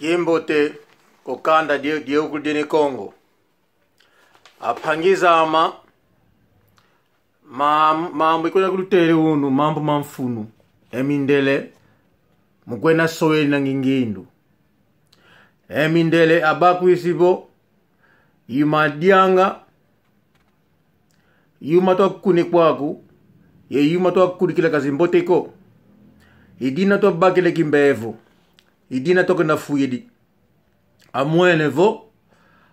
kimbote kokanda diyokudini kongo aphangizama mambo ikwena kulutere unu mambo mamfunu emindele mukwena soweli nangingindu emindele abakwisipo yuma dyanga yuma twakukuni kwaku ye yuma twakukunikila kazimboteko idina twabakile kimbevu i dina tokenda fuyidi a moyen niveau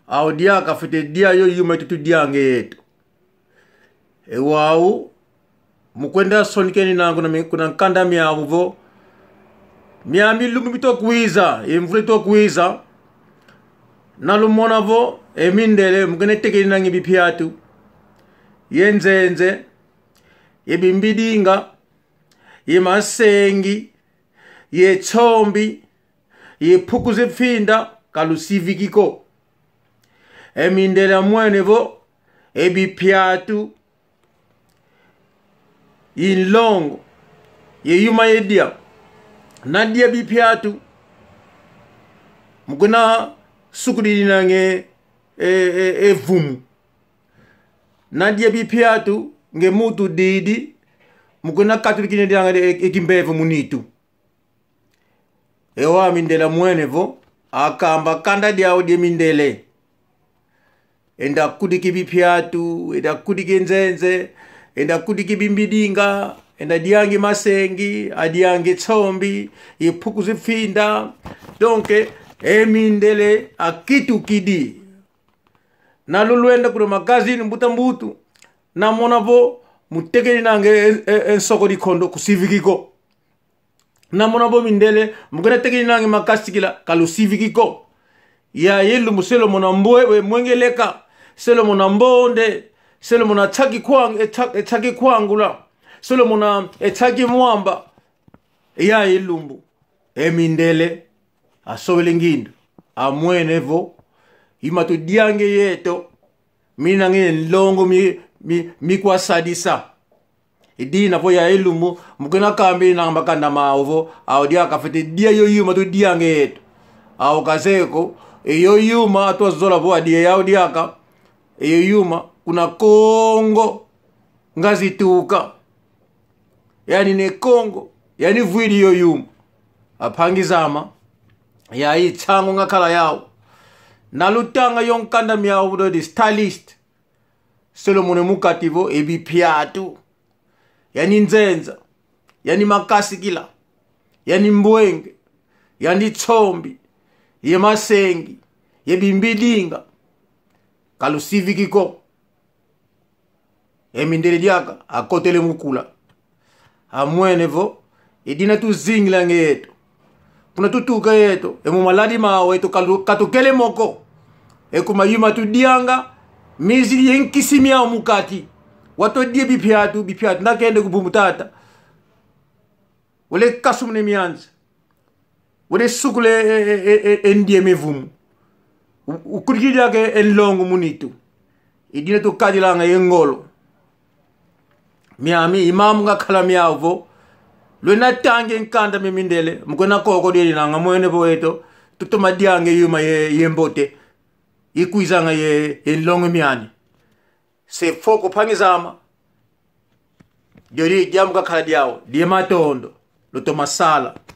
awo diya ka fete diya yo yuma tutu diyange yeeto e wawu mukwenda sonikeni nangu kuna nkanda myawu vo myambi lungu mitokwiza emvula itokwiza nalumona vo emindele mukene tekeli nangi bipyatu yenzenze yebimbidinga yemasengi yetsombi yiphukhuza epfinda kalusivikiko emindela mwenevo ebiphyatu yinlongo yeyuma yedya nadya biphyatu mukuna sukudidinange evumu e, e, nadya biphyatu ngemutu didi mukuna katulikinedianga ekimbevu e, munitu ewa mindela mwenevo akamba kanda dyawo dye mindele enda kudiki bipyatu enda kudiki nzenze enda kudiki bimbidinga enda diyange masengi adiyange tsombi iphuku zipfinda donke emindele akitu kidi nalulwenda kuti magazini mbutambutu namonavo mutekeli nange ensoko likhondo kusivikiko namona bo mindele mukene tekini nange makasikila kalusiviki ko ya ye lumbu selomo na mbu ewe mwengeleka selomo na mbo nde selomo na tshaki kwang etshaki e kwangu la selomo na etshaki mwamba ya ye lumbu emindele asowele ngindo amwene vo imatudiange yeto mina ngine longo mikwasadisa mi, mi idi na fo ya ilumu mukena kambi na makanda maovo au dia kafete dia yo yuma tu dia ngeto au kaseko iyo e yuma atwa zola vo adia yao diaka iyo e yuma kuna kongo ngazi tuka yani ne kongo yani vwili iyo yuma apangizama yayi tsango ngakhala yawo nalutanga yonkanda miyawo dodi stylist solomone mukativo ebipyatu yani ndzendza yani makasikila yani mbwenge yani tsombi yemasengi yebimbilinga kalusivikiko emindele dyaka akotele mukula amwenevo idina e tuzingilanga yetu kuna tutuka yetu emumaladi mawo etu katukele moko ekumayuma tudyanga mizili yenkisimyao mukati watodye bipyatu bipyatu nakende kubumutata ule kasu mune mianza ule sukule endie e, e, e, mivumu ukulikilyake enlongo munitu idine tukadilanga yengolo myami imamu ngakhala myavo lwe natange nkanda mimindele mukwe nakoko dyelinanga mwene poweto tutumadyange yuma yembote ye ikuyizanga yenlongo ye myani sefo kuphangizama lyo lijya mukakhala lyawo liye matondo lotomasala